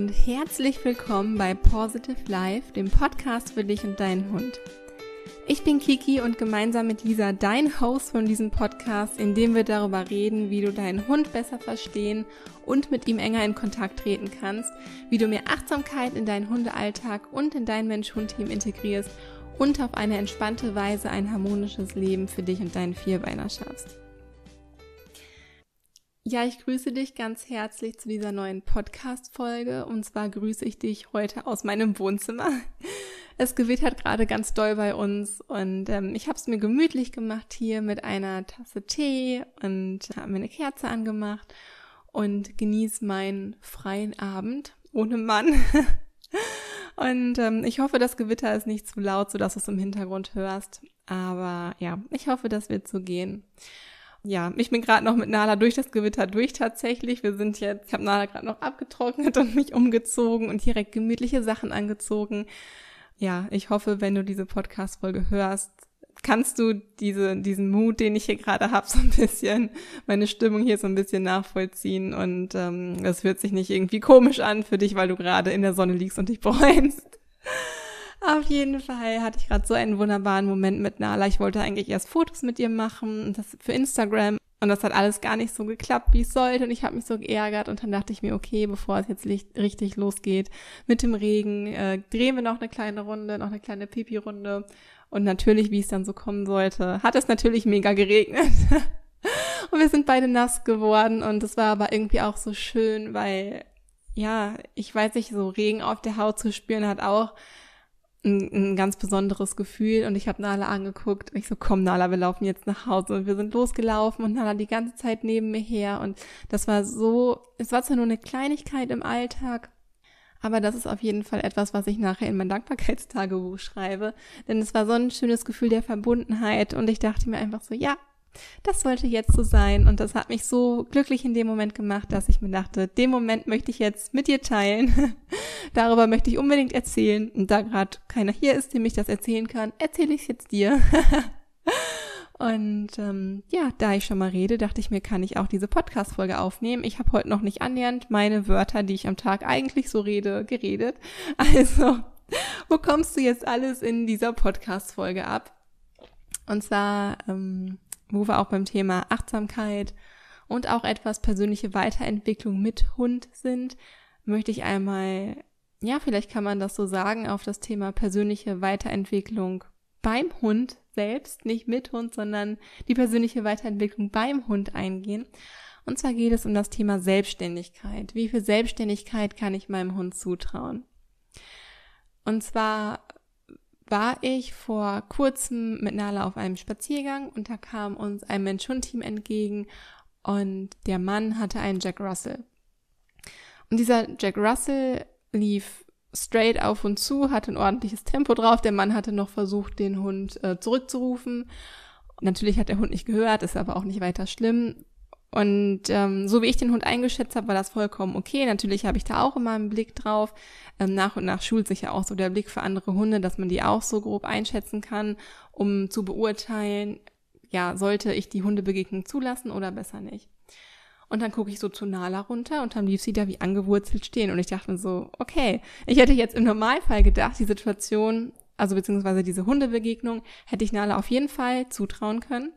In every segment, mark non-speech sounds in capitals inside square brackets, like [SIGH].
und herzlich willkommen bei Positive Life, dem Podcast für dich und deinen Hund. Ich bin Kiki und gemeinsam mit Lisa dein Host von diesem Podcast, in dem wir darüber reden, wie du deinen Hund besser verstehen und mit ihm enger in Kontakt treten kannst, wie du mehr Achtsamkeit in deinen Hundealltag und in dein Mensch-Hund-Team integrierst und auf eine entspannte Weise ein harmonisches Leben für dich und deinen Vierbeiner schaffst. Ja, ich grüße dich ganz herzlich zu dieser neuen Podcast-Folge. Und zwar grüße ich dich heute aus meinem Wohnzimmer. Es gewittert gerade ganz doll bei uns und ähm, ich habe es mir gemütlich gemacht hier mit einer Tasse Tee und habe mir eine Kerze angemacht und genieße meinen freien Abend ohne Mann. [LAUGHS] und ähm, ich hoffe, das Gewitter ist nicht zu laut, sodass du es im Hintergrund hörst. Aber ja, ich hoffe, das wird so gehen. Ja, ich bin gerade noch mit Nala durch das Gewitter durch tatsächlich. Wir sind jetzt, ich habe Nala gerade noch abgetrocknet [LAUGHS] und mich umgezogen und direkt gemütliche Sachen angezogen. Ja, ich hoffe, wenn du diese Podcast-Folge hörst, kannst du diese, diesen Mut, den ich hier gerade habe, [LAUGHS] so ein bisschen, meine Stimmung hier so ein bisschen nachvollziehen und ähm, das hört sich nicht irgendwie komisch an für dich, weil du gerade in der Sonne liegst und dich bräunst. Auf jeden Fall hatte ich gerade so einen wunderbaren Moment mit Nala. Ich wollte eigentlich erst Fotos mit ihr machen und das für Instagram. Und das hat alles gar nicht so geklappt, wie es sollte. Und ich habe mich so geärgert. Und dann dachte ich mir, okay, bevor es jetzt richtig losgeht mit dem Regen, äh, drehen wir noch eine kleine Runde, noch eine kleine Pipi-Runde. Und natürlich, wie es dann so kommen sollte, hat es natürlich mega geregnet. [LAUGHS] und wir sind beide nass geworden. Und es war aber irgendwie auch so schön, weil, ja, ich weiß nicht, so Regen auf der Haut zu spüren hat auch ein, ein ganz besonderes Gefühl und ich habe Nala angeguckt und ich so, komm Nala, wir laufen jetzt nach Hause und wir sind losgelaufen und Nala die ganze Zeit neben mir her und das war so, es war zwar nur eine Kleinigkeit im Alltag, aber das ist auf jeden Fall etwas, was ich nachher in mein Dankbarkeitstagebuch schreibe, denn es war so ein schönes Gefühl der Verbundenheit und ich dachte mir einfach so, ja, das sollte jetzt so sein und das hat mich so glücklich in dem Moment gemacht, dass ich mir dachte, den Moment möchte ich jetzt mit dir teilen. [LAUGHS] Darüber möchte ich unbedingt erzählen und da gerade keiner hier ist, dem ich das erzählen kann, erzähle ich es jetzt dir. [LAUGHS] und ähm, ja, da ich schon mal rede, dachte ich mir, kann ich auch diese Podcast Folge aufnehmen. Ich habe heute noch nicht annähernd meine Wörter, die ich am Tag eigentlich so rede, geredet. [LAUGHS] Also, wo kommst du jetzt alles in dieser Podcast Folge ab? Und zwar ähm, wo wir auch beim Thema Achtsamkeit und auch etwas persönliche Weiterentwicklung mit Hund sind, möchte ich einmal, ja, vielleicht kann man das so sagen, auf das Thema persönliche Weiterentwicklung beim Hund selbst, nicht mit Hund, sondern die persönliche Weiterentwicklung beim Hund eingehen. Und zwar geht es um das Thema Selbstständigkeit. Wie viel Selbstständigkeit kann ich meinem Hund zutrauen? Und zwar war ich vor kurzem mit Nala auf einem Spaziergang und da kam uns ein Mensch-Hund-Team entgegen und der Mann hatte einen Jack Russell. Und dieser Jack Russell lief straight auf und zu, hatte ein ordentliches Tempo drauf. Der Mann hatte noch versucht, den Hund äh, zurückzurufen. Natürlich hat der Hund nicht gehört, ist aber auch nicht weiter schlimm. Und ähm, so wie ich den Hund eingeschätzt habe, war das vollkommen okay. Natürlich habe ich da auch immer einen Blick drauf. Ähm, nach und nach schult sich ja auch so der Blick für andere Hunde, dass man die auch so grob einschätzen kann, um zu beurteilen, ja, sollte ich die Hundebegegnung zulassen oder besser nicht. Und dann gucke ich so zu Nala runter und dann lief sie da wie angewurzelt stehen. Und ich dachte mir so, okay, ich hätte jetzt im Normalfall gedacht, die Situation, also beziehungsweise diese Hundebegegnung, hätte ich Nala auf jeden Fall zutrauen können.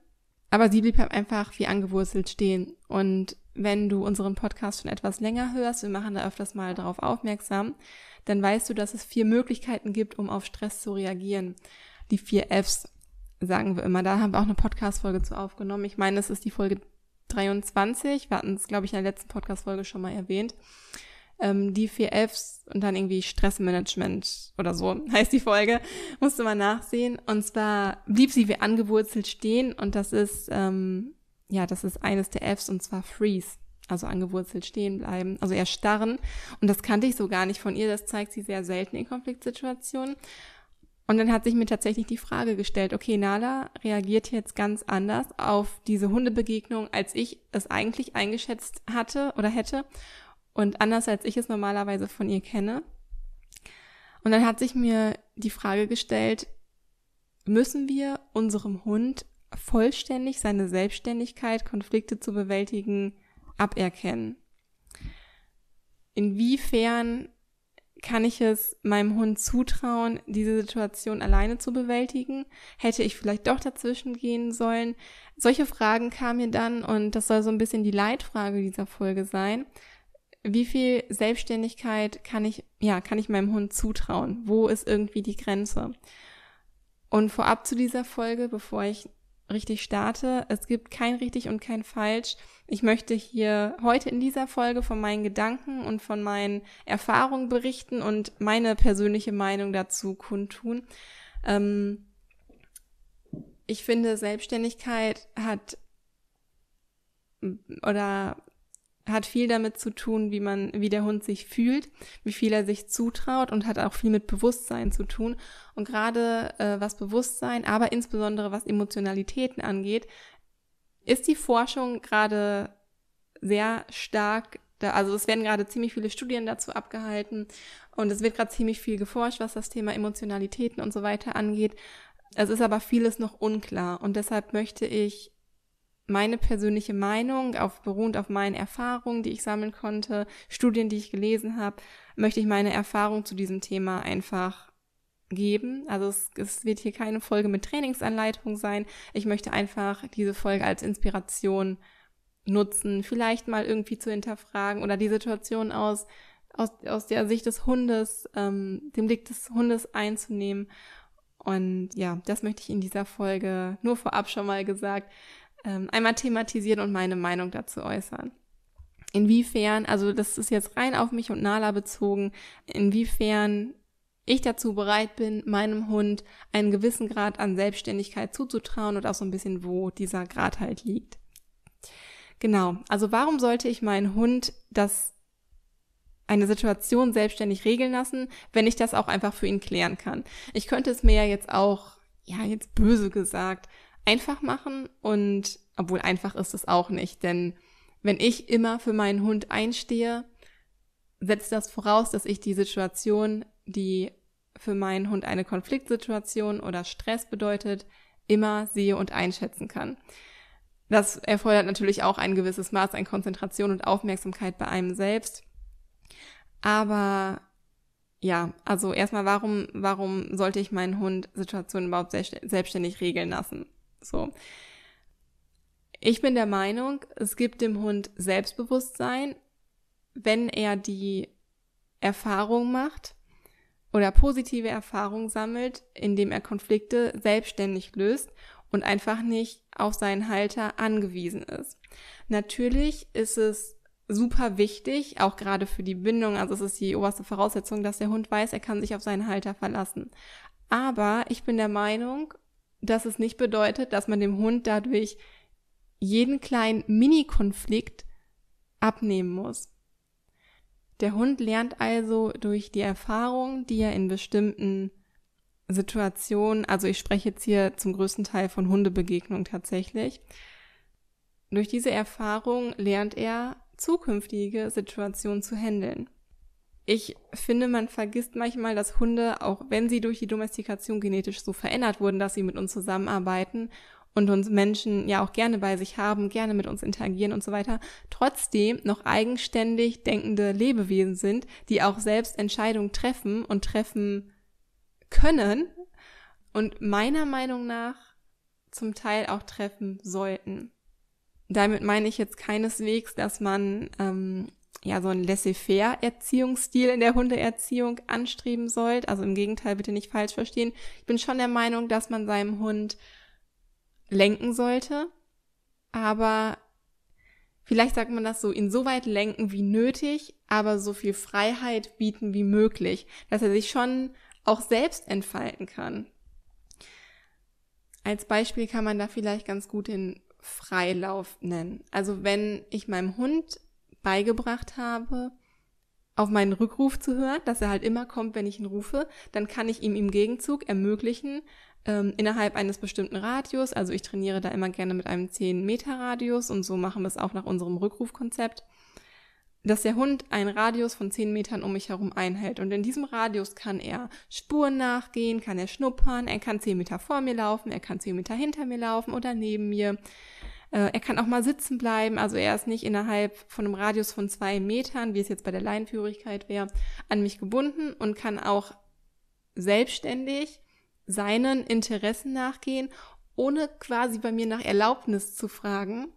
Aber sie blieb halt einfach wie angewurzelt stehen. Und wenn du unseren Podcast schon etwas länger hörst, wir machen da öfters mal darauf aufmerksam, dann weißt du, dass es vier Möglichkeiten gibt, um auf Stress zu reagieren. Die vier Fs, sagen wir immer. Da haben wir auch eine Podcast-Folge zu aufgenommen. Ich meine, es ist die Folge 23. Wir hatten es, glaube ich, in der letzten Podcast-Folge schon mal erwähnt ähm, die vier Fs und dann irgendwie Stressmanagement oder so [LAUGHS] heißt die Folge, musste man nachsehen. Und zwar blieb sie wie angewurzelt stehen und das ist, ähm, ja, das ist eines der Fs und zwar Freeze. Also angewurzelt stehen bleiben, also erstarren. Und das kannte ich so gar nicht von ihr. Das zeigt sie sehr selten in Konfliktsituationen. Und dann hat sich mir tatsächlich die Frage gestellt, okay, Nala reagiert jetzt ganz anders auf diese Hundebegegnung, als ich es eigentlich eingeschätzt hatte oder hätte und anders als ich es normalerweise von ihr kenne. Und dann hat sich mir die Frage gestellt, müssen wir unserem Hund vollständig seine Selbstständigkeit, Konflikte zu bewältigen, aberkennen? Inwiefern kann ich es meinem Hund zutrauen, diese Situation alleine zu bewältigen? Hätte ich vielleicht doch dazwischen gehen sollen? Solche Fragen kamen mir dann und das soll so ein bisschen die Leitfrage dieser Folge sein wie viel Selbstständigkeit kann ich, ja, kann ich meinem Hund zutrauen? Wo ist irgendwie die Grenze? Und vorab zu dieser Folge, bevor ich richtig starte, es gibt kein richtig und kein falsch. Ich möchte hier heute in dieser Folge von meinen Gedanken und von meinen Erfahrungen berichten und meine persönliche Meinung dazu kundtun. Ähm, ich finde, Selbstständigkeit hat oder hat viel damit zu tun, wie man, wie der Hund sich fühlt, wie viel er sich zutraut und hat auch viel mit Bewusstsein zu tun. Und gerade äh, was Bewusstsein, aber insbesondere was Emotionalitäten angeht, ist die Forschung gerade sehr stark da, also es werden gerade ziemlich viele Studien dazu abgehalten und es wird gerade ziemlich viel geforscht, was das Thema Emotionalitäten und so weiter angeht. Es ist aber vieles noch unklar und deshalb möchte ich meine persönliche Meinung, auf, beruhend auf meinen Erfahrungen, die ich sammeln konnte, Studien, die ich gelesen habe, möchte ich meine Erfahrung zu diesem Thema einfach geben. Also es, es wird hier keine Folge mit Trainingsanleitung sein. Ich möchte einfach diese Folge als Inspiration nutzen, vielleicht mal irgendwie zu hinterfragen oder die Situation aus, aus, aus der Sicht des Hundes, ähm, dem Blick des Hundes einzunehmen. Und ja, das möchte ich in dieser Folge nur vorab schon mal gesagt ähm, einmal thematisieren und meine Meinung dazu äußern. Inwiefern, also das ist jetzt rein auf mich und Nala bezogen, inwiefern ich dazu bereit bin, meinem Hund einen gewissen Grad an Selbstständigkeit zuzutrauen und auch so ein bisschen, wo dieser Grad halt liegt. Genau, also warum sollte ich meinen Hund das eine Situation selbstständig regeln lassen, wenn ich das auch einfach für ihn klären kann? Ich könnte es mir ja jetzt auch, ja jetzt böse gesagt, einfach machen und obwohl einfach ist es auch nicht, denn wenn ich immer für meinen Hund einstehe, setzt das voraus, dass ich die Situation, die für meinen Hund eine Konfliktsituation oder Stress bedeutet, immer sehe und einschätzen kann. Das erfordert natürlich auch ein gewisses Maß an Konzentration und Aufmerksamkeit bei einem selbst. Aber ja, also erstmal, warum, warum sollte ich meinen Hund Situationen überhaupt selbstständig regeln lassen? So. Ich bin der Meinung, es gibt dem Hund Selbstbewusstsein, wenn er die Erfahrung macht oder positive Erfahrung sammelt, indem er Konflikte selbstständig löst und einfach nicht auf seinen Halter angewiesen ist. Natürlich ist es super wichtig, auch gerade für die Bindung, also es ist die oberste Voraussetzung, dass der Hund weiß, er kann sich auf seinen Halter verlassen. Aber ich bin der Meinung, dass es nicht bedeutet, dass man dem Hund dadurch jeden kleinen Mini-Konflikt abnehmen muss. Der Hund lernt also durch die Erfahrung, die er in bestimmten Situationen, also ich spreche jetzt hier zum größten Teil von Hundebegegnung tatsächlich, durch diese Erfahrung lernt er, zukünftige Situationen zu handeln. Ich finde, man vergisst manchmal, dass Hunde, auch wenn sie durch die Domestikation genetisch so verändert wurden, dass sie mit uns zusammenarbeiten und uns Menschen ja auch gerne bei sich haben, gerne mit uns interagieren und so weiter, trotzdem noch eigenständig denkende Lebewesen sind, die auch selbst Entscheidungen treffen und treffen können und meiner Meinung nach zum Teil auch treffen sollten. Damit meine ich jetzt keineswegs, dass man ähm, ja, so ein Laissez-faire-Erziehungsstil in der Hundeerziehung anstreben sollt. Also im Gegenteil, bitte nicht falsch verstehen. Ich bin schon der Meinung, dass man seinem Hund lenken sollte, aber vielleicht sagt man das so, insoweit lenken wie nötig, aber so viel Freiheit bieten wie möglich, dass er sich schon auch selbst entfalten kann. Als Beispiel kann man da vielleicht ganz gut den Freilauf nennen. Also wenn ich meinem Hund beigebracht habe, auf meinen Rückruf zu hören, dass er halt immer kommt, wenn ich ihn rufe, dann kann ich ihm im Gegenzug ermöglichen, ähm, innerhalb eines bestimmten Radius, also ich trainiere da immer gerne mit einem 10 Meter Radius und so machen wir es auch nach unserem Rückrufkonzept, dass der Hund einen Radius von 10 Metern um mich herum einhält. Und in diesem Radius kann er Spuren nachgehen, kann er schnuppern, er kann 10 Meter vor mir laufen, er kann 10 Meter hinter mir laufen oder neben mir. Äh, er kann auch mal sitzen bleiben, also er ist nicht innerhalb von einem Radius von zwei Metern, wie es jetzt bei der Leinführigkeit wäre, an mich gebunden und kann auch selbstständig seinen Interessen nachgehen, ohne quasi bei mir nach Erlaubnis zu fragen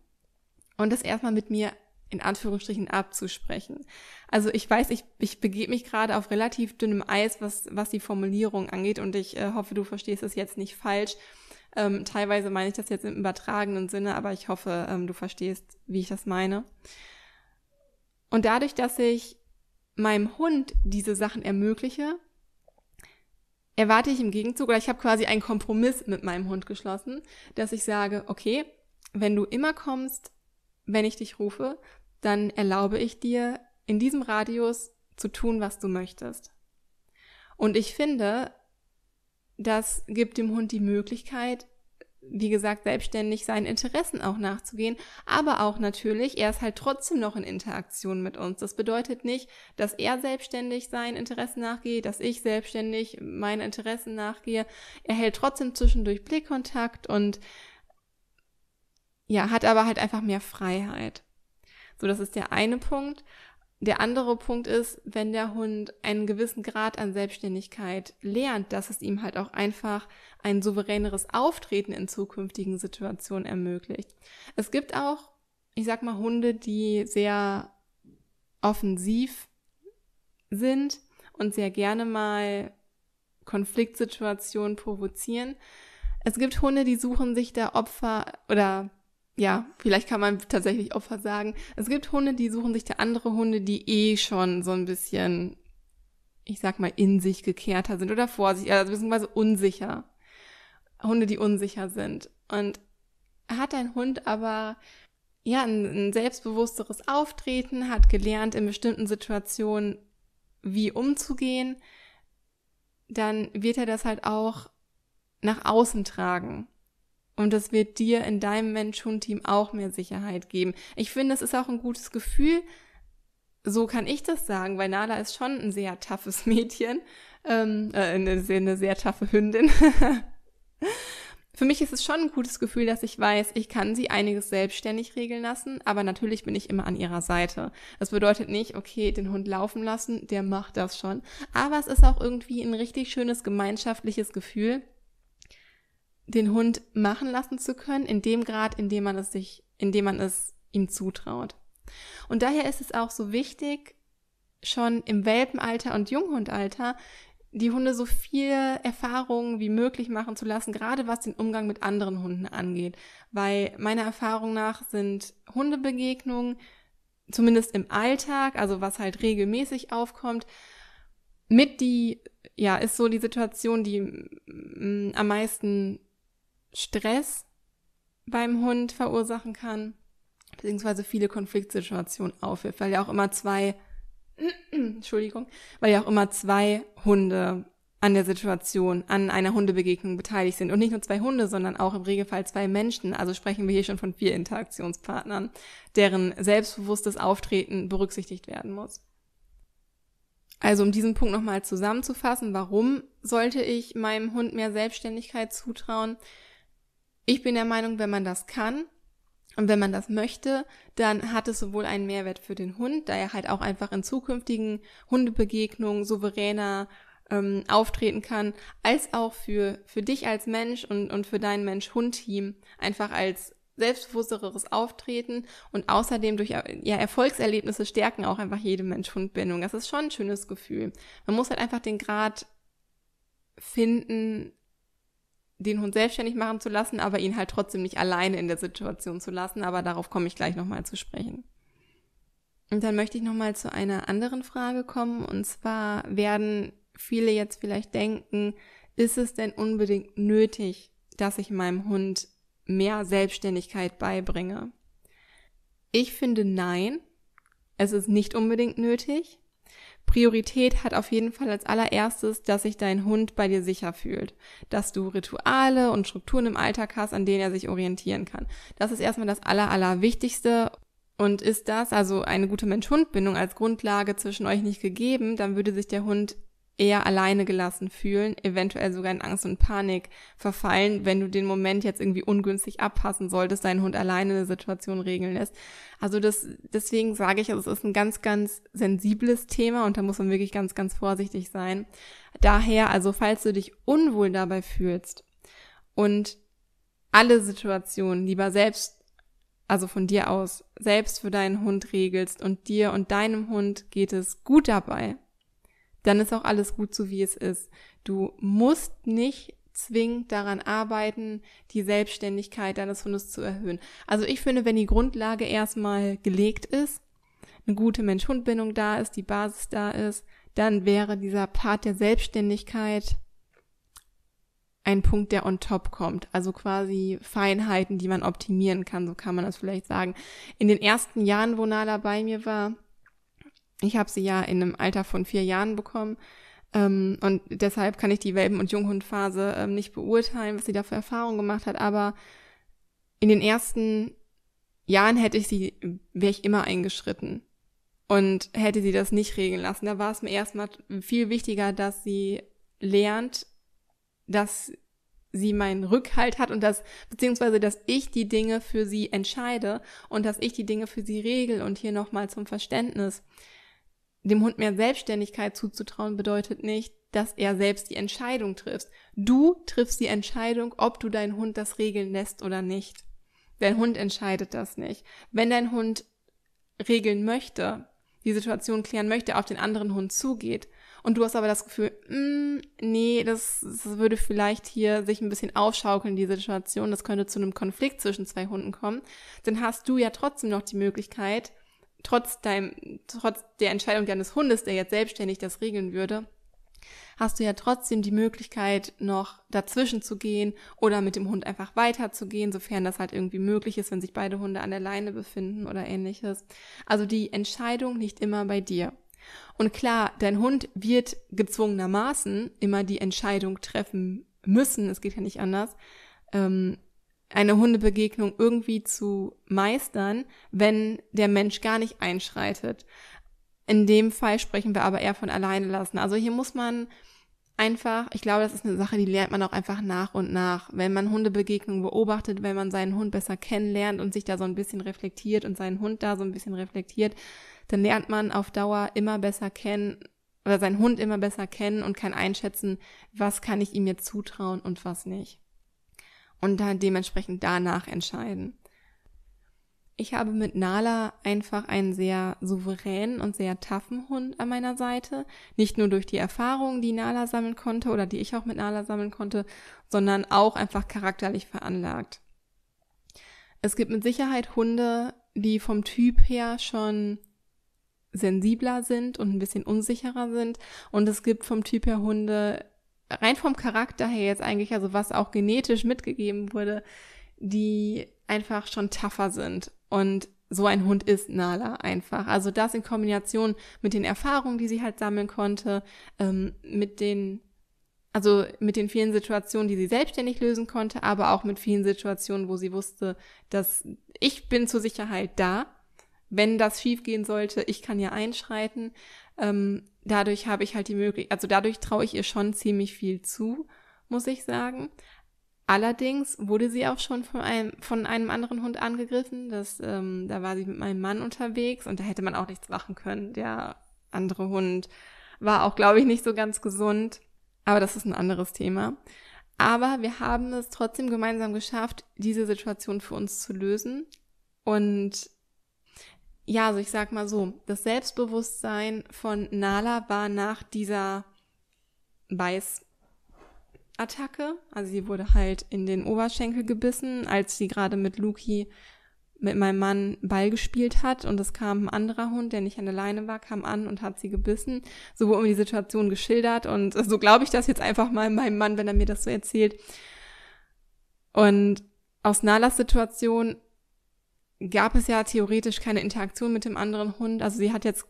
und das erstmal mit mir in Anführungsstrichen abzusprechen. Also ich weiß, ich, ich begebe mich gerade auf relativ dünnem Eis, was, was die Formulierung angeht und ich äh, hoffe, du verstehst es jetzt nicht falsch. Ähm, teilweise meine ich das jetzt im übertragenen Sinne, aber ich hoffe, ähm, du verstehst, wie ich das meine. Und dadurch, dass ich meinem Hund diese Sachen ermögliche, erwarte ich im Gegenzug, oder ich habe quasi einen Kompromiss mit meinem Hund geschlossen, dass ich sage, okay, wenn du immer kommst, wenn ich dich rufe, dann erlaube ich dir, in diesem Radius zu tun, was du möchtest. Und ich finde, das gibt dem Hund die Möglichkeit, wie gesagt, selbstständig seinen Interessen auch nachzugehen, aber auch natürlich, er ist halt trotzdem noch in Interaktion mit uns. Das bedeutet nicht, dass er selbstständig seinen Interessen nachgeht, dass ich selbstständig meinen Interessen nachgehe. Er hält trotzdem zwischendurch Blickkontakt und ja, hat aber halt einfach mehr Freiheit. So, das ist der eine Punkt. Der andere Punkt ist, wenn der Hund einen gewissen Grad an Selbstständigkeit lernt, dass es ihm halt auch einfach ein souveräneres Auftreten in zukünftigen Situationen ermöglicht. Es gibt auch, ich sag mal, Hunde, die sehr offensiv sind und sehr gerne mal Konfliktsituationen provozieren. Es gibt Hunde, die suchen sich da Opfer oder ja, vielleicht kann man tatsächlich Opfer sagen. Es gibt Hunde, die suchen sich da andere Hunde, die eh schon so ein bisschen, ich sag mal, in sich gekehrter sind oder vorsichtig, also beziehungsweise unsicher. Hunde, die unsicher sind. Und hat ein Hund aber ja ein, ein selbstbewussteres Auftreten, hat gelernt, in bestimmten Situationen wie umzugehen, dann wird er das halt auch nach außen tragen. Und das wird dir in deinem Mensch-Hund-Team auch mehr Sicherheit geben. Ich finde, es ist auch ein gutes Gefühl. So kann ich das sagen, weil Nala ist schon ein sehr toughes [LAUGHS] Mädchen, ähm, äh, eine, eine sehr taffe Hündin. [LAUGHS] Für mich ist es schon ein gutes Gefühl, dass ich weiß, ich kann sie einiges selbstständig regeln lassen, aber natürlich bin ich immer an ihrer Seite. Das bedeutet nicht, okay, den Hund laufen lassen, der macht das schon. Aber es ist auch irgendwie ein richtig schönes gemeinschaftliches Gefühl, den Hund machen lassen zu können, in dem Grad, in dem man es sich, in dem man es ihm zutraut. Und daher ist es auch so wichtig, schon im Welpenalter und Junghundalter die Hunde so viel Erfahrungen wie möglich machen zu lassen, gerade was den Umgang mit anderen Hunden angeht. Weil meiner Erfahrung nach sind Hundebegegnungen, zumindest im Alltag, also was halt regelmäßig aufkommt, mit die, ja, ist so die Situation, die mm, am meisten Stress beim Hund verursachen kann, beziehungsweise viele Konfliktsituationen aufhilft, weil ja auch immer zwei, [CLEARS THROAT] Entschuldigung, weil ja auch immer zwei Hunde an der Situation, an einer Hundebegegnung beteiligt sind. Und nicht nur zwei Hunde, sondern auch im Regelfall zwei Menschen. Also sprechen wir hier schon von vier Interaktionspartnern, deren selbstbewusstes Auftreten berücksichtigt werden muss. Also um diesen Punkt nochmal zusammenzufassen, warum sollte ich meinem Hund mehr Selbstständigkeit zutrauen? Ich bin der Meinung, wenn man das kann und wenn man das möchte, dann hat es sowohl einen Mehrwert für den Hund, da er halt auch einfach in zukünftigen Hundebegegnungen souveräner ähm, auftreten kann, als auch für, für dich als Mensch und, und für dein Mensch-Hund-Team einfach als selbstbewussteres Auftreten und außerdem durch ja, Erfolgserlebnisse stärken auch einfach jede Mensch-Hund-Bindung. Das ist schon ein schönes Gefühl. Man muss halt einfach den Grad finden, den Hund selbstständig machen zu lassen, aber ihn halt trotzdem nicht alleine in der Situation zu lassen. Aber darauf komme ich gleich nochmal zu sprechen. Und dann möchte ich nochmal zu einer anderen Frage kommen. Und zwar werden viele jetzt vielleicht denken, ist es denn unbedingt nötig, dass ich meinem Hund mehr Selbstständigkeit beibringe? Ich finde nein, es ist nicht unbedingt nötig. Priorität hat auf jeden Fall als allererstes, dass sich dein Hund bei dir sicher fühlt, dass du Rituale und Strukturen im Alltag hast, an denen er sich orientieren kann. Das ist erstmal das aller, aller wichtigste und ist das also eine gute Mensch-Hund-Bindung als Grundlage zwischen euch nicht gegeben, dann würde sich der Hund eher alleine gelassen fühlen, eventuell sogar in Angst und Panik verfallen, wenn du den Moment jetzt irgendwie ungünstig abpassen solltest, deinen Hund alleine eine Situation regeln lässt. Also das, deswegen sage ich, also es ist ein ganz, ganz sensibles Thema und da muss man wirklich ganz, ganz vorsichtig sein. Daher, also falls du dich unwohl dabei fühlst und alle Situationen lieber selbst, also von dir aus, selbst für deinen Hund regelst und dir und deinem Hund geht es gut dabei, dann ist auch alles gut so, wie es ist. Du musst nicht zwingend daran arbeiten, die Selbstständigkeit deines Hundes zu erhöhen. Also ich finde, wenn die Grundlage erstmal gelegt ist, eine gute Mensch-Hund-Bindung da ist, die Basis da ist, dann wäre dieser Part der Selbstständigkeit ein Punkt, der on top kommt. Also quasi Feinheiten, die man optimieren kann, so kann man das vielleicht sagen. In den ersten Jahren, wo Nala bei mir war, ich habe sie ja in einem Alter von vier Jahren bekommen ähm, und deshalb kann ich die Welpen- und Junghundphase ähm, nicht beurteilen, was sie da für Erfahrungen gemacht hat, aber in den ersten Jahren hätte ich sie, wäre ich immer eingeschritten und hätte sie das nicht regeln lassen. Da war es mir erstmal viel wichtiger, dass sie lernt, dass sie meinen Rückhalt hat und dass, beziehungsweise, dass ich die Dinge für sie entscheide und dass ich die Dinge für sie regel und hier nochmal zum Verständnis dem Hund mehr Selbstständigkeit zuzutrauen bedeutet nicht, dass er selbst die Entscheidung trifft. Du triffst die Entscheidung, ob du deinen Hund das regeln lässt oder nicht. Dein Hund entscheidet das nicht. Wenn dein Hund regeln möchte, die Situation klären möchte, auf den anderen Hund zugeht und du hast aber das Gefühl, mm, nee, das, das würde vielleicht hier sich ein bisschen aufschaukeln, die Situation, das könnte zu einem Konflikt zwischen zwei Hunden kommen, dann hast du ja trotzdem noch die Möglichkeit, trotz, deinem, trotz der Entscheidung deines Hundes, der jetzt selbstständig das regeln würde, hast du ja trotzdem die Möglichkeit, noch dazwischen zu gehen oder mit dem Hund einfach weiterzugehen, sofern das halt irgendwie möglich ist, wenn sich beide Hunde an der Leine befinden oder ähnliches. Also die Entscheidung nicht immer bei dir. Und klar, dein Hund wird gezwungenermaßen immer die Entscheidung treffen müssen, es geht ja nicht anders, ähm, eine Hundebegegnung irgendwie zu meistern, wenn der Mensch gar nicht einschreitet. In dem Fall sprechen wir aber eher von alleine lassen. Also hier muss man einfach, ich glaube, das ist eine Sache, die lernt man auch einfach nach und nach. Wenn man Hundebegegnungen beobachtet, wenn man seinen Hund besser kennenlernt und sich da so ein bisschen reflektiert und seinen Hund da so ein bisschen reflektiert, dann lernt man auf Dauer immer besser kennen oder seinen Hund immer besser kennen und kann einschätzen, was kann ich ihm jetzt zutrauen und was nicht und dann dementsprechend danach entscheiden. Ich habe mit Nala einfach einen sehr souveränen und sehr taffen Hund an meiner Seite. Nicht nur durch die Erfahrungen, die Nala sammeln konnte oder die ich auch mit Nala sammeln konnte, sondern auch einfach charakterlich veranlagt. Es gibt mit Sicherheit Hunde, die vom Typ her schon sensibler sind und ein bisschen unsicherer sind. Und es gibt vom Typ her Hunde, rein vom Charakter her jetzt eigentlich, also was auch genetisch mitgegeben wurde, die einfach schon tougher sind. Und so ein Hund ist Nala einfach. Also das in Kombination mit den Erfahrungen, die sie halt sammeln konnte, ähm, mit den, also mit den vielen Situationen, die sie selbstständig lösen konnte, aber auch mit vielen Situationen, wo sie wusste, dass ich bin zur Sicherheit da. Wenn das schief gehen sollte, ich kann ja einschreiten ähm, dadurch habe ich halt die Möglichkeit, also dadurch traue ich ihr schon ziemlich viel zu, muss ich sagen. Allerdings wurde sie auch schon von einem, von einem anderen Hund angegriffen. Das, ähm, da war sie mit meinem Mann unterwegs und da hätte man auch nichts machen können. Der andere Hund war auch, glaube ich, nicht so ganz gesund. Aber das ist ein anderes Thema. Aber wir haben es trotzdem gemeinsam geschafft, diese Situation für uns zu lösen. Und ja, also ich sag mal so, das Selbstbewusstsein von Nala war nach dieser Beißattacke, also sie wurde halt in den Oberschenkel gebissen, als sie gerade mit Luki, mit meinem Mann Ball gespielt hat und es kam ein anderer Hund, der nicht an der Leine war, kam an und hat sie gebissen. So wurde mir die Situation geschildert und so glaube ich das jetzt einfach mal meinem Mann, wenn er mir das so erzählt. Und aus Nalas Situation gab es ja theoretisch keine Interaktion mit dem anderen Hund. Also sie hat jetzt,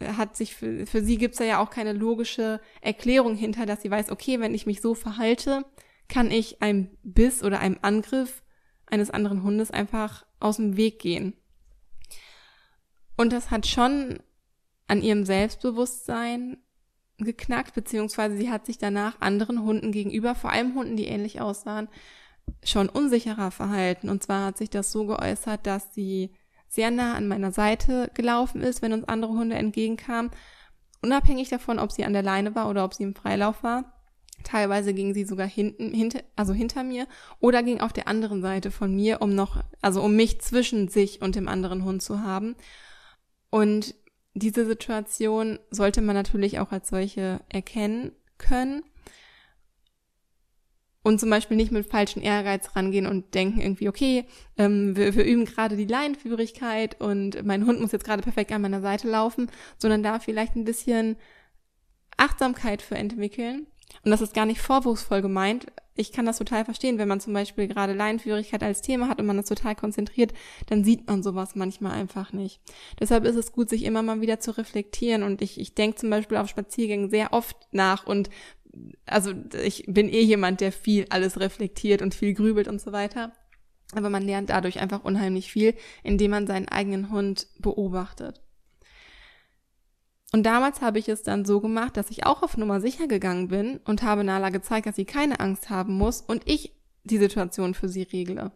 hat sich, für, für sie gibt's ja auch keine logische Erklärung hinter, dass sie weiß, okay, wenn ich mich so verhalte, kann ich einem Biss oder einem Angriff eines anderen Hundes einfach aus dem Weg gehen. Und das hat schon an ihrem Selbstbewusstsein geknackt, beziehungsweise sie hat sich danach anderen Hunden gegenüber, vor allem Hunden, die ähnlich aussahen, schon unsicherer verhalten. Und zwar hat sich das so geäußert, dass sie sehr nah an meiner Seite gelaufen ist, wenn uns andere Hunde entgegenkamen. Unabhängig davon, ob sie an der Leine war oder ob sie im Freilauf war. Teilweise ging sie sogar hinten, hinter, also hinter mir oder ging auf der anderen Seite von mir, um noch, also um mich zwischen sich und dem anderen Hund zu haben. Und diese Situation sollte man natürlich auch als solche erkennen können und zum Beispiel nicht mit falschen Ehrgeiz rangehen und denken irgendwie, okay, ähm, wir, wir üben gerade die Leinenführigkeit und mein Hund muss jetzt gerade perfekt an meiner Seite laufen, sondern da vielleicht ein bisschen Achtsamkeit für entwickeln. Und das ist gar nicht vorwurfsvoll gemeint. Ich kann das total verstehen, wenn man zum Beispiel gerade Leinenführigkeit als Thema hat und man das total konzentriert, dann sieht man sowas manchmal einfach nicht. Deshalb ist es gut, sich immer mal wieder zu reflektieren. Und ich, ich denke zum Beispiel auf Spaziergängen sehr oft nach und also ich bin eh jemand, der viel alles reflektiert und viel grübelt und so weiter. Aber man lernt dadurch einfach unheimlich viel, indem man seinen eigenen Hund beobachtet. Und damals habe ich es dann so gemacht, dass ich auch auf Nummer sicher gegangen bin und habe Nala gezeigt, dass sie keine Angst haben muss und ich die Situation für sie regle.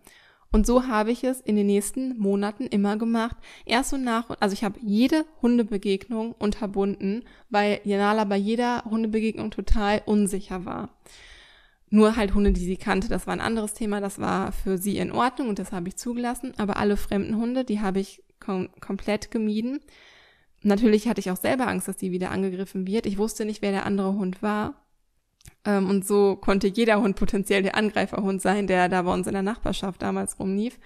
Und so habe ich es in den nächsten Monaten immer gemacht. Erst und nach, also ich habe jede Hundebegegnung unterbunden, weil Janala bei jeder Hundebegegnung total unsicher war. Nur halt Hunde, die sie kannte, das war ein anderes Thema, das war für sie in Ordnung und das habe ich zugelassen. Aber alle fremden Hunde, die habe ich kom komplett gemieden. Natürlich hatte ich auch selber Angst, dass sie wieder angegriffen wird. Ich wusste nicht, wer der andere Hund war. Ähm, und so konnte jeder Hund potenziell der Angreiferhund sein, der da bei uns in der Nachbarschaft damals rumlief.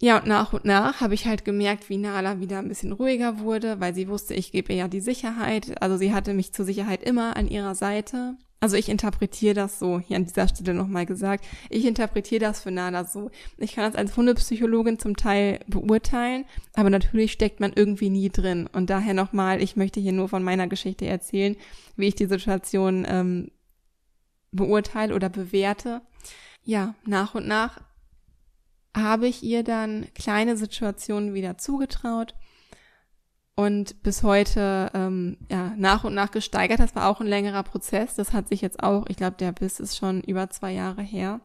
Ja, und nach und nach habe ich halt gemerkt, wie Nala wieder ein bisschen ruhiger wurde, weil sie wusste, ich gebe ihr ja die Sicherheit. Also sie hatte mich zur Sicherheit immer an ihrer Seite. Also ich interpretiere das so, hier an dieser Stelle nochmal gesagt, ich interpretiere das für Nala so. Ich kann das als Hundepsychologin zum Teil beurteilen, aber natürlich steckt man irgendwie nie drin. Und daher nochmal, ich möchte hier nur von meiner Geschichte erzählen, wie ich die Situation ähm, beurteile oder bewerte. Ja, nach und nach habe ich ihr dann kleine Situationen wieder zugetraut und bis heute ähm, ja, nach und nach gesteigert. Das war auch ein längerer Prozess. Das hat sich jetzt auch, ich glaube, der Biss ist schon über zwei Jahre her.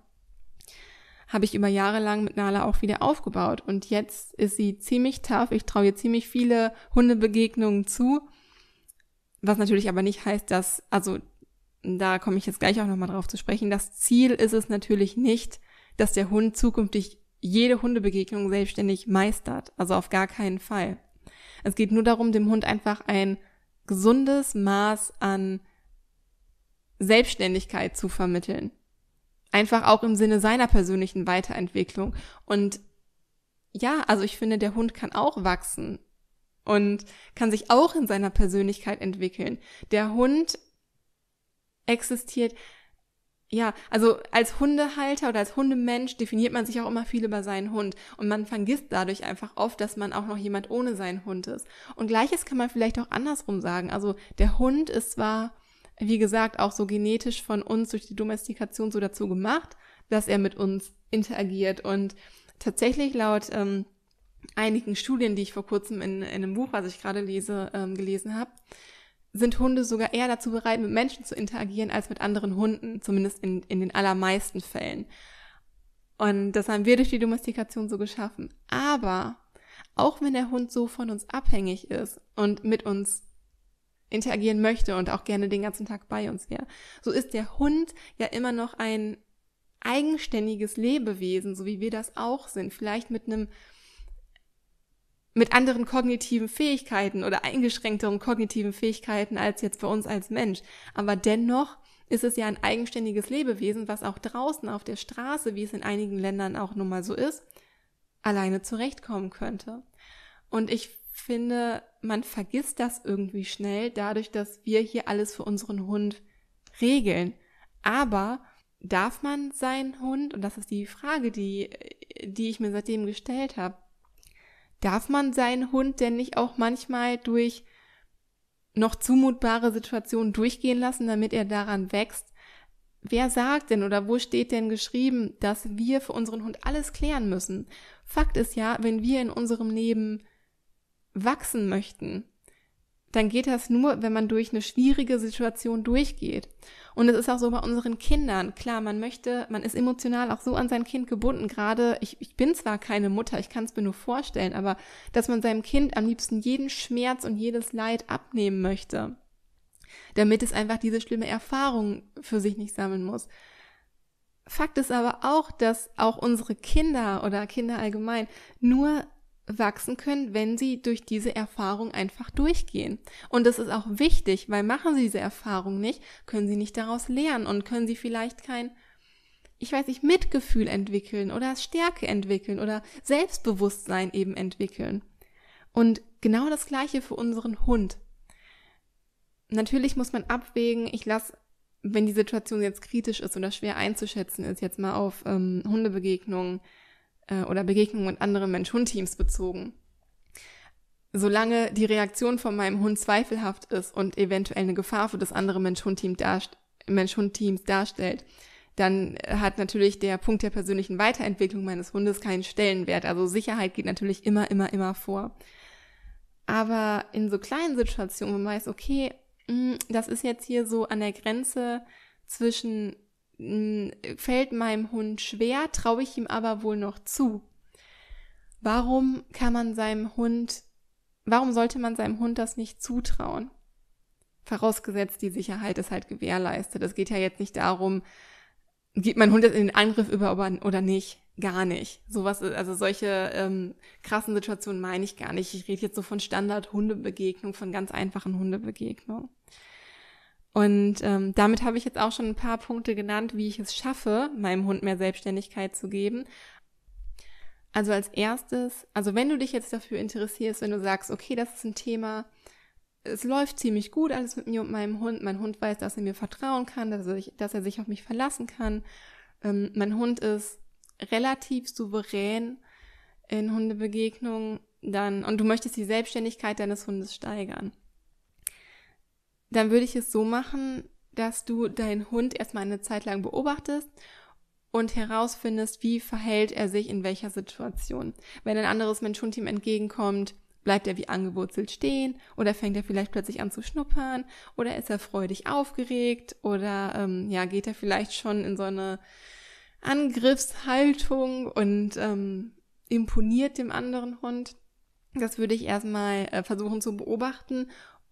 Habe ich über Jahre lang mit Nala auch wieder aufgebaut. Und jetzt ist sie ziemlich tough. Ich traue ihr ziemlich viele Hundebegegnungen zu. Was natürlich aber nicht heißt, dass, also da komme ich jetzt gleich auch nochmal drauf zu sprechen, das Ziel ist es natürlich nicht, dass der Hund zukünftig jede Hundebegegnung selbstständig meistert. Also auf gar keinen Fall. Es geht nur darum, dem Hund einfach ein gesundes Maß an Selbstständigkeit zu vermitteln. Einfach auch im Sinne seiner persönlichen Weiterentwicklung. Und ja, also ich finde, der Hund kann auch wachsen und kann sich auch in seiner Persönlichkeit entwickeln. Der Hund existiert ja, also als Hundehalter oder als Hundemensch definiert man sich auch immer viel über seinen Hund und man vergisst dadurch einfach oft, dass man auch noch jemand ohne seinen Hund ist. Und gleiches kann man vielleicht auch andersrum sagen. Also der Hund ist zwar, wie gesagt, auch so genetisch von uns durch die Domestikation so dazu gemacht, dass er mit uns interagiert und tatsächlich laut ähm, einigen Studien, die ich vor kurzem in, in einem Buch, was ich gerade lese, ähm, gelesen habe, sind Hunde sogar eher dazu bereit, mit Menschen zu interagieren als mit anderen Hunden, zumindest in, in den allermeisten Fällen. Und das haben wir durch die Domestikation so geschaffen. Aber auch wenn der Hund so von uns abhängig ist und mit uns interagieren möchte und auch gerne den ganzen Tag bei uns wäre, so ist der Hund ja immer noch ein eigenständiges Lebewesen, so wie wir das auch sind. Vielleicht mit einem mit anderen kognitiven Fähigkeiten oder eingeschränkteren kognitiven Fähigkeiten als jetzt bei uns als Mensch. Aber dennoch ist es ja ein eigenständiges Lebewesen, was auch draußen auf der Straße, wie es in einigen Ländern auch nun mal so ist, alleine zurechtkommen könnte. Und ich finde, man vergisst das irgendwie schnell, dadurch, dass wir hier alles für unseren Hund regeln. Aber darf man seinen Hund, und das ist die Frage, die, die ich mir seitdem gestellt habe, Darf man seinen Hund denn nicht auch manchmal durch noch zumutbare Situationen durchgehen lassen, damit er daran wächst? Wer sagt denn oder wo steht denn geschrieben, dass wir für unseren Hund alles klären müssen? Fakt ist ja, wenn wir in unserem Leben wachsen möchten, dann geht das nur, wenn man durch eine schwierige Situation durchgeht. Und es ist auch so bei unseren Kindern. Klar, man möchte, man ist emotional auch so an sein Kind gebunden. Gerade, ich, ich bin zwar keine Mutter, ich kann es mir nur vorstellen, aber dass man seinem Kind am liebsten jeden Schmerz und jedes Leid abnehmen möchte, damit es einfach diese schlimme Erfahrung für sich nicht sammeln muss. Fakt ist aber auch, dass auch unsere Kinder oder Kinder allgemein nur wachsen können, wenn sie durch diese Erfahrung einfach durchgehen. Und das ist auch wichtig, weil machen sie diese Erfahrung nicht, können sie nicht daraus lernen und können sie vielleicht kein, ich weiß nicht, Mitgefühl entwickeln oder Stärke entwickeln oder Selbstbewusstsein eben entwickeln. Und genau das gleiche für unseren Hund. Natürlich muss man abwägen, ich lasse wenn die Situation jetzt kritisch ist oder schwer einzuschätzen ist, jetzt mal auf ähm, Hundebegegnungen, äh, oder Begegnungen mit anderen Mensch-Hund-Teams bezogen. Solange die Reaktion von meinem Hund zweifelhaft ist und eventuell eine Gefahr für das andere Mensch-Hund-Team darst Mensch darstellt, dann hat natürlich der Punkt der persönlichen Weiterentwicklung meines Hundes keinen Stellenwert. Also Sicherheit geht natürlich immer, immer, immer vor. Aber in so kleinen Situationen, wo man weiß, okay, mm, das ist jetzt hier so an der Grenze zwischen äh, fällt meinem Hund schwer, traue ich ihm aber wohl noch zu. Warum kann man seinem Hund, warum sollte man seinem Hund das nicht zutrauen? Vorausgesetzt, die Sicherheit ist halt gewährleistet. Es geht ja jetzt nicht darum, geht mein Hund jetzt in den Angriff über oder nicht. Gar nicht. Sowas, also solche ähm, krassen Situationen meine ich gar nicht. Ich rede jetzt so von Standard-Hundebegegnung, von ganz einfachen Hundebegegnungen. Und ähm, damit habe ich jetzt auch schon ein paar Punkte genannt, wie ich es schaffe, meinem Hund mehr Selbstständigkeit zu geben. Also als erstes, also wenn du dich jetzt dafür interessierst, wenn du sagst, okay, das ist ein Thema, es läuft ziemlich gut alles mit mir und meinem Hund, mein Hund weiß, dass er mir vertrauen kann, dass er sich, dass er sich auf mich verlassen kann. Ähm, mein Hund ist relativ souverän in Hundebegegnungen, dann, und du möchtest die Selbstständigkeit deines Hundes steigern dann würde ich es so machen, dass du deinen Hund erstmal eine Zeit lang beobachtest und herausfindest, wie verhält er sich in welcher Situation. Wenn ein anderes Mensch-Hund ihm entgegenkommt, bleibt er wie angewurzelt stehen oder fängt er vielleicht plötzlich an zu schnuppern oder ist er freudig aufgeregt oder ähm, ja geht er vielleicht schon in so eine Angriffshaltung und ähm, imponiert dem anderen Hund. Das würde ich erstmal äh, versuchen zu beobachten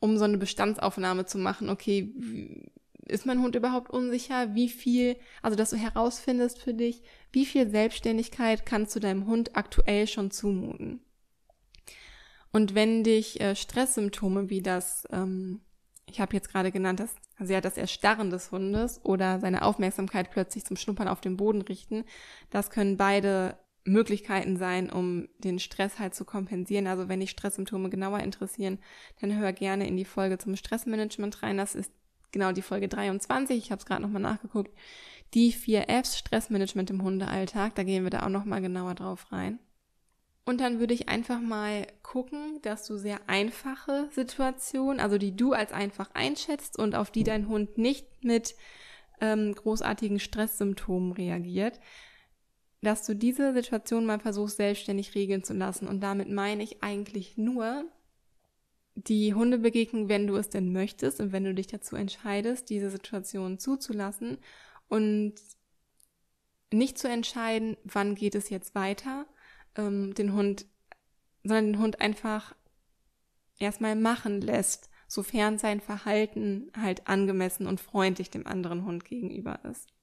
um so eine Bestandsaufnahme zu machen, okay, ist mein Hund überhaupt unsicher? Wie viel, also dass du herausfindest für dich, wie viel Selbstständigkeit kannst du deinem Hund aktuell schon zumuten? Und wenn dich äh, Stresssymptome wie das, ähm, ich habe jetzt gerade genannt, dass also hat das Erstarren des Hundes oder seine Aufmerksamkeit plötzlich zum Schnuppern auf den Boden richten, das können beide Möglichkeiten sein, um den Stress halt zu kompensieren. Also wenn dich Stresssymptome genauer interessieren, dann hör gerne in die Folge zum Stressmanagement rein. Das ist genau die Folge 23. Ich habe es gerade nochmal nachgeguckt. Die vier Fs Stressmanagement im Hundealltag. Da gehen wir da auch nochmal genauer drauf rein. Und dann würde ich einfach mal gucken, dass du sehr einfache Situationen, also die du als einfach einschätzt und auf die dein Hund nicht mit ähm, großartigen Stresssymptomen reagiert, dass du diese Situation mal versuchst, selbstständig regeln zu lassen. Und damit meine ich eigentlich nur die Hundebegegnung, wenn du es denn möchtest und wenn du dich dazu entscheidest, diese Situation zuzulassen und nicht zu entscheiden, wann geht es jetzt weiter, ähm, den Hund, sondern den Hund einfach erstmal machen lässt, sofern sein Verhalten halt angemessen und freundlich dem anderen Hund gegenüber ist.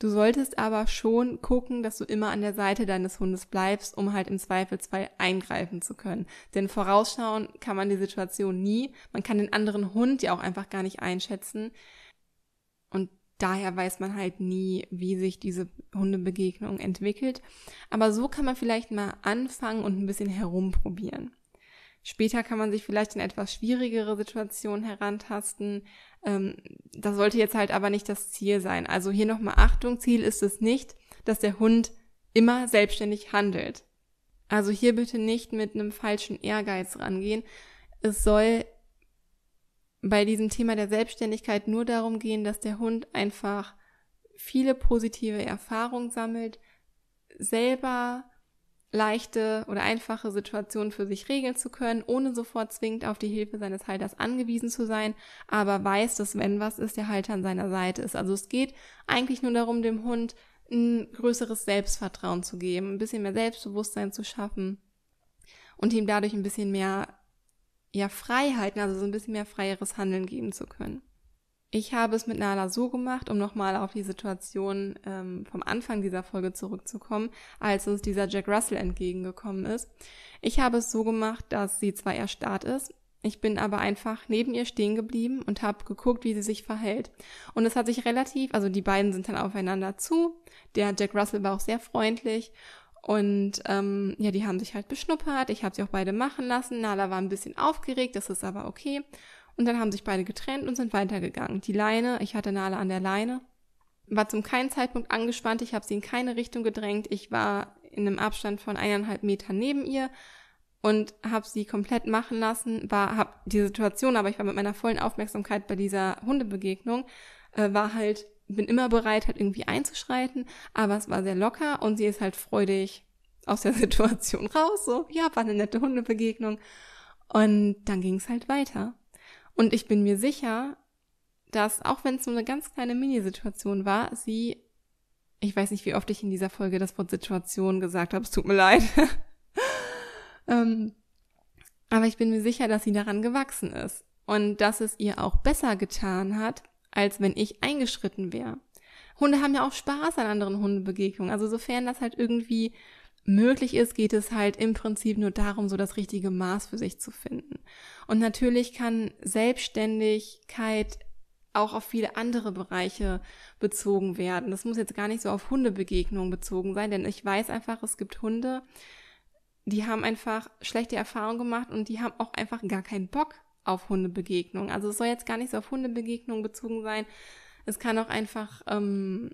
Du solltest aber schon gucken, dass du immer an der Seite deines Hundes bleibst, um halt im Zweifelsfall eingreifen zu können. Denn vorausschauen kann man die Situation nie. Man kann den anderen Hund ja auch einfach gar nicht einschätzen. Und daher weiß man halt nie, wie sich diese Hundebegegnung entwickelt. Aber so kann man vielleicht mal anfangen und ein bisschen herumprobieren. Später kann man sich vielleicht in etwas schwierigere Situationen herantasten. Ähm, das sollte jetzt halt aber nicht das Ziel sein. Also hier nochmal Achtung, Ziel ist es nicht, dass der Hund immer selbstständig handelt. Also hier bitte nicht mit einem falschen Ehrgeiz rangehen. Es soll bei diesem Thema der Selbstständigkeit nur darum gehen, dass der Hund einfach viele positive Erfahrungen sammelt, selber leichte oder einfache Situationen für sich regeln zu können, ohne sofort zwingend auf die Hilfe seines Halters angewiesen zu sein, aber weiß, dass wenn was ist, der Halter an seiner Seite ist. Also es geht eigentlich nur darum, dem Hund ein größeres Selbstvertrauen zu geben, ein bisschen mehr Selbstbewusstsein zu schaffen und ihm dadurch ein bisschen mehr ja, Freiheiten, also so ein bisschen mehr freieres Handeln geben zu können. Ich habe es mit Nala so gemacht, um nochmal auf die Situation ähm, vom Anfang dieser Folge zurückzukommen, als uns dieser Jack Russell entgegengekommen ist. Ich habe es so gemacht, dass sie zwar erstarrt ist, ich bin aber einfach neben ihr stehen geblieben und habe geguckt, wie sie sich verhält. Und es hat sich relativ, also die beiden sind dann aufeinander zu. Der Jack Russell war auch sehr freundlich und ähm, ja, die haben sich halt beschnuppert. Ich habe sie auch beide machen lassen. Nala war ein bisschen aufgeregt, das ist aber okay. Und dann haben sich beide getrennt und sind weitergegangen. Die Leine, ich hatte Nala an der Leine, war zum keinen Zeitpunkt angespannt. Ich habe sie in keine Richtung gedrängt. Ich war in einem Abstand von eineinhalb Metern neben ihr und habe sie komplett machen lassen. War, habe die Situation, aber ich war mit meiner vollen Aufmerksamkeit bei dieser Hundebegegnung, äh, war halt, bin immer bereit, halt irgendwie einzuschreiten. Aber es war sehr locker und sie ist halt freudig aus der [LAUGHS] Situation raus. So, ja, war eine nette Hundebegegnung. Und dann ging es halt weiter. Und ich bin mir sicher, dass, auch wenn es nur eine ganz kleine Minisituation war, sie, ich weiß nicht, wie oft ich in dieser Folge das Wort Situation gesagt habe, es tut mir leid. [LAUGHS] ähm, aber ich bin mir sicher, dass sie daran gewachsen ist und dass es ihr auch besser getan hat, als wenn ich eingeschritten wäre. Hunde haben ja auch Spaß an anderen Hundebegegnungen. Also sofern das halt irgendwie möglich ist, geht es halt im Prinzip nur darum, so das richtige Maß für sich zu finden. Und natürlich kann Selbstständigkeit auch auf viele andere Bereiche bezogen werden. Das muss jetzt gar nicht so auf Hundebegegnungen bezogen sein, denn ich weiß einfach, es gibt Hunde, die haben einfach schlechte Erfahrungen gemacht und die haben auch einfach gar keinen Bock auf Hundebegegnungen. Also es soll jetzt gar nicht so auf Hundebegegnungen bezogen sein. Es kann auch einfach ähm,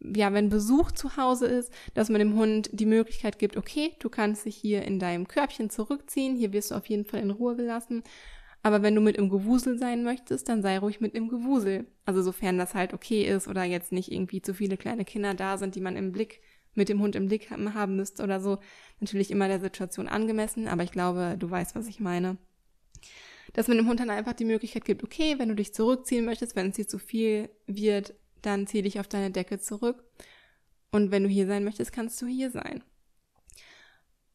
ja, wenn Besuch zu Hause ist, dass man dem Hund die Möglichkeit gibt, okay, du kannst dich hier in deinem Körbchen zurückziehen, hier wirst du auf jeden Fall in Ruhe gelassen. Aber wenn du mit im Gewusel sein möchtest, dann sei ruhig mit im Gewusel. Also sofern das halt okay ist oder jetzt nicht irgendwie zu viele kleine Kinder da sind, die man im Blick, mit dem Hund im Blick haben müsste oder so. Natürlich immer der Situation angemessen, aber ich glaube, du weißt, was ich meine. Dass man dem Hund dann einfach die Möglichkeit gibt, okay, wenn du dich zurückziehen möchtest, wenn es dir zu viel wird, dann zieh dich auf deine Decke zurück. Und wenn du hier sein möchtest, kannst du hier sein.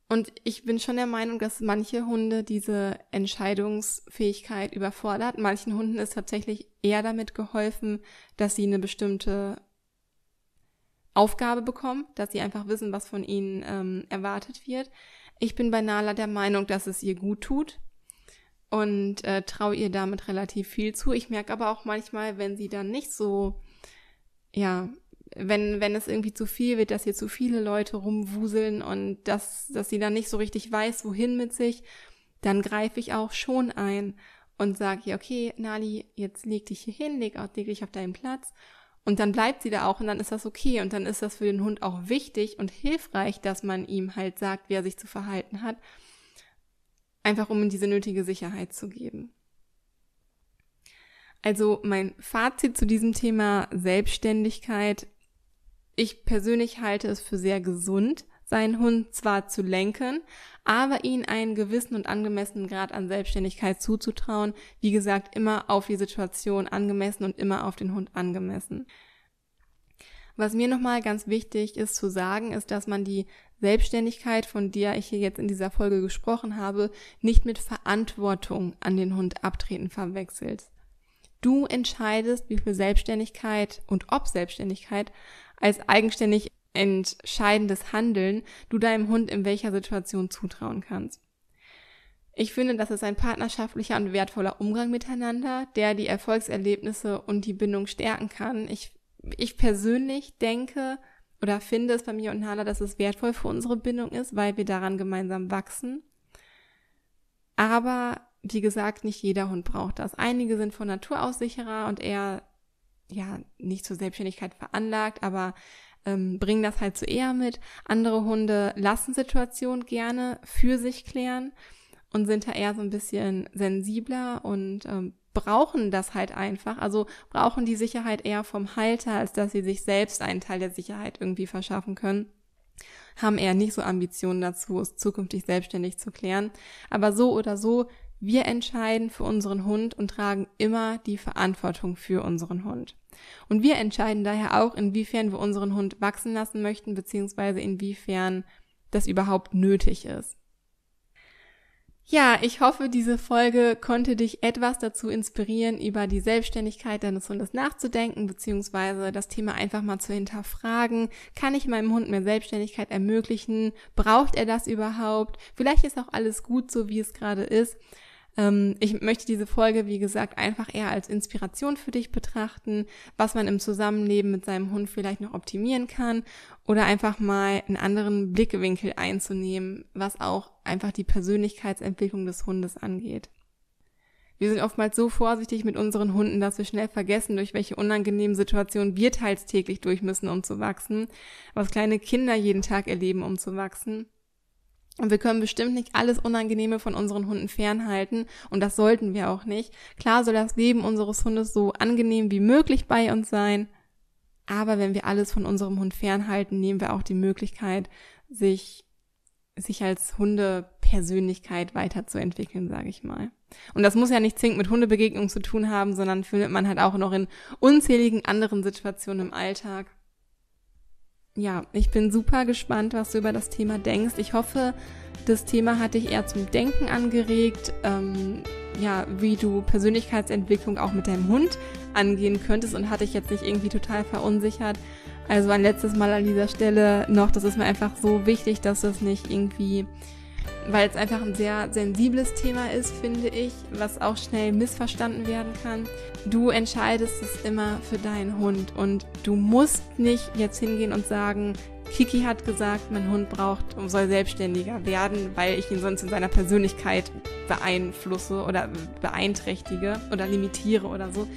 Und ich bin schon der Meinung, dass manche Hunde diese Entscheidungsfähigkeit überfordert. Manchen Hunden ist tatsächlich eher damit geholfen, dass sie eine bestimmte Aufgabe bekommen, dass sie einfach wissen, was von ihnen ähm, erwartet wird. Ich bin bei Nala der Meinung, dass es ihr gut tut und äh, traue ihr damit relativ viel zu. Ich merke aber auch manchmal, wenn sie dann nicht so ja, wenn, wenn es irgendwie zu viel wird, dass hier zu viele Leute rumwuseln und dass, dass sie dann nicht so richtig weiß, wohin mit sich, dann greife ich auch schon ein und sage ihr, okay, Nali, jetzt leg dich hier hin, leg, leg dich auf deinen Platz. Und dann bleibt sie da auch und dann ist das okay. Und dann ist das für den Hund auch wichtig und hilfreich, dass man ihm halt sagt, wie er sich zu verhalten hat. Einfach um ihm diese nötige Sicherheit zu geben. Also mein Fazit zu diesem Thema Selbstständigkeit. Ich persönlich halte es für sehr gesund, seinen Hund zwar zu lenken, aber ihn einen gewissen und angemessenen Grad an Selbstständigkeit zuzutrauen. Wie gesagt, immer auf die Situation angemessen und immer auf den Hund angemessen. Was mir nochmal ganz wichtig ist zu sagen, ist, dass man die Selbstständigkeit, von der ich hier jetzt in dieser Folge gesprochen habe, nicht mit Verantwortung an den Hund abtreten verwechselt. Du entscheidest, wie viel Selbstständigkeit und ob Selbstständigkeit als eigenständig entscheidendes Handeln du deinem Hund in welcher Situation zutrauen kannst. Ich finde, das ist ein partnerschaftlicher und wertvoller Umgang miteinander, der die Erfolgserlebnisse und die Bindung stärken kann. Ich, ich persönlich denke oder finde es bei mir und Nala, dass es wertvoll für unsere Bindung ist, weil wir daran gemeinsam wachsen. Aber wie gesagt, nicht jeder Hund braucht das. Einige sind von Natur aus sicherer und eher, ja, nicht zur Selbstständigkeit veranlagt, aber ähm, bringen das halt so eher mit. Andere Hunde lassen Situationen gerne für sich klären und sind da eher so ein bisschen sensibler und ähm, brauchen das halt einfach. Also brauchen die Sicherheit eher vom Halter, als dass sie sich selbst einen Teil der Sicherheit irgendwie verschaffen können haben eher nicht so Ambitionen dazu, es zukünftig selbstständig zu klären. Aber so oder so wir entscheiden für unseren Hund und tragen immer die Verantwortung für unseren Hund. Und wir entscheiden daher auch, inwiefern wir unseren Hund wachsen lassen möchten, beziehungsweise inwiefern das überhaupt nötig ist. Ja, ich hoffe, diese Folge konnte dich etwas dazu inspirieren, über die Selbstständigkeit deines Hundes nachzudenken, beziehungsweise das Thema einfach mal zu hinterfragen. Kann ich meinem Hund mehr Selbstständigkeit ermöglichen? Braucht er das überhaupt? Vielleicht ist auch alles gut so, wie es gerade ist. Ähm, ich möchte diese Folge, wie gesagt, einfach eher als Inspiration für dich betrachten, was man im Zusammenleben mit seinem Hund vielleicht noch optimieren kann oder einfach mal einen anderen Blickwinkel einzunehmen, was auch einfach die Persönlichkeitsentwicklung des Hundes angeht. Wir sind oftmals so vorsichtig mit unseren Hunden, dass wir schnell vergessen, durch welche unangenehmen Situationen wir teils täglich durch müssen, um zu wachsen, was kleine Kinder jeden Tag erleben, um zu wachsen und wir können bestimmt nicht alles Unangenehme von unseren Hunden fernhalten und das sollten wir auch nicht. Klar soll das Leben unseres Hundes so angenehm wie möglich bei uns sein, aber wenn wir alles von unserem Hund fernhalten, nehmen wir auch die Möglichkeit, sich, sich als Hundepersönlichkeit weiterzuentwickeln, sage ich mal. Und das muss ja nicht zwingend mit Hundebegegnungen zu tun haben, sondern findet man halt auch noch in unzähligen anderen Situationen im Alltag ja, ich bin super gespannt, was du über das Thema denkst. Ich hoffe, das Thema hat dich eher zum Denken angeregt, ähm, ja, wie du Persönlichkeitsentwicklung auch mit deinem Hund angehen könntest und hat dich jetzt nicht irgendwie total verunsichert. Also ein letztes Mal an dieser Stelle noch, das ist mir einfach so wichtig, dass das nicht irgendwie, weil es einfach ein sehr sensibles Thema ist, finde ich, was auch schnell missverstanden werden kann. Du entscheidest es immer für deinen Hund und du musst nicht jetzt hingehen und sagen, Kiki hat gesagt, mein Hund braucht und soll selbstständiger werden, weil ich ihn sonst in seiner Persönlichkeit beeinflusse oder beeinträchtige oder limitiere oder so.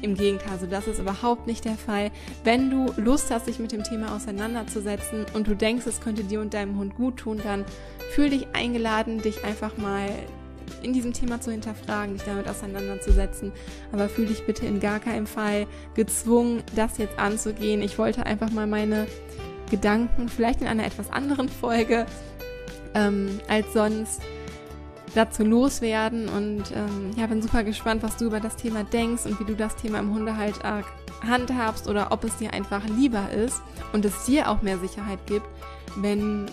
Im Gegenteil, also das ist überhaupt nicht der Fall. Wenn du Lust hast, dich mit dem Thema auseinanderzusetzen und du denkst, es könnte dir und deinem Hund gut tun, dann fühl dich eingeladen, dich einfach mal in diesem Thema zu hinterfragen, dich damit auseinanderzusetzen. Aber fühle dich bitte in gar keinem Fall gezwungen, das jetzt anzugehen. Ich wollte einfach mal meine Gedanken, vielleicht in einer etwas anderen Folge ähm, als sonst, dazu loswerden. Und ähm, ja, bin super gespannt, was du über das Thema denkst und wie du das Thema im Hundehaltag handhabst oder ob es dir einfach lieber ist und es dir auch mehr Sicherheit gibt, wenn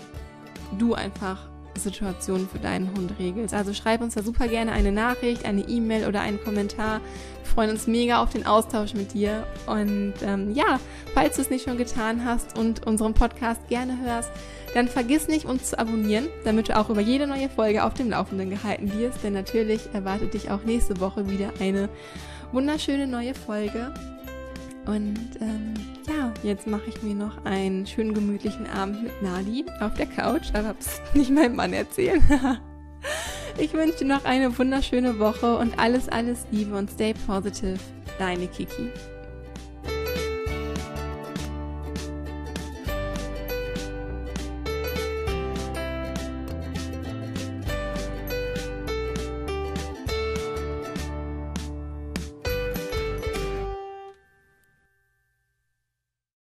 du einfach Situation für deinen Hund regelst. Also schreib uns da super gerne eine Nachricht, eine E-Mail oder einen Kommentar. Wir freuen uns mega auf den Austausch mit dir. Und ähm, ja, falls du es nicht schon getan hast und unseren Podcast gerne hörst, dann vergiss nicht, uns zu abonnieren, damit du auch über jede neue Folge auf dem Laufenden gehalten wirst. Denn natürlich erwartet dich auch nächste Woche wieder eine wunderschöne neue Folge. Und ähm, ja, jetzt mache ich mir noch einen schönen gemütlichen Abend mit Nadi auf der Couch. Da hab's [LAUGHS] nicht meinem Mann erzählen. [LAUGHS] ich wünsche dir noch eine wunderschöne Woche und alles, alles Liebe und stay positive. Deine Kiki.